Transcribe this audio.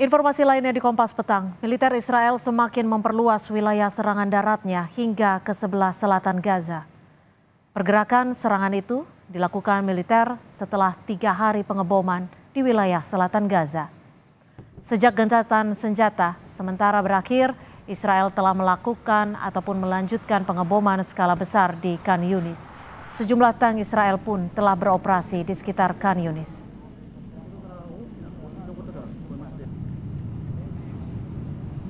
Informasi lainnya di Kompas Petang, militer Israel semakin memperluas wilayah serangan daratnya hingga ke sebelah selatan Gaza. Pergerakan serangan itu dilakukan militer setelah tiga hari pengeboman di wilayah selatan Gaza. Sejak gencatan senjata sementara berakhir, Israel telah melakukan ataupun melanjutkan pengeboman skala besar di Khan Yunis. Sejumlah tank Israel pun telah beroperasi di sekitar Khan Yunis.